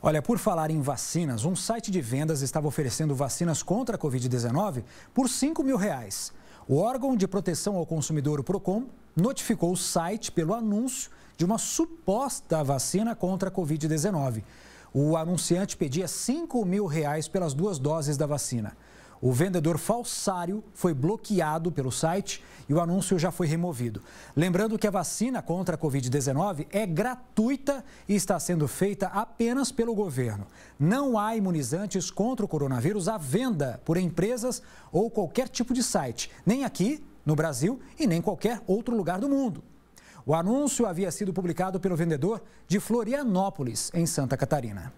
Olha, por falar em vacinas, um site de vendas estava oferecendo vacinas contra a Covid-19 por 5 mil reais. O órgão de proteção ao consumidor, o PROCON, notificou o site pelo anúncio de uma suposta vacina contra a Covid-19. O anunciante pedia 5 mil reais pelas duas doses da vacina. O vendedor falsário foi bloqueado pelo site e o anúncio já foi removido. Lembrando que a vacina contra a Covid-19 é gratuita e está sendo feita apenas pelo governo. Não há imunizantes contra o coronavírus à venda por empresas ou qualquer tipo de site, nem aqui no Brasil e nem qualquer outro lugar do mundo. O anúncio havia sido publicado pelo vendedor de Florianópolis, em Santa Catarina.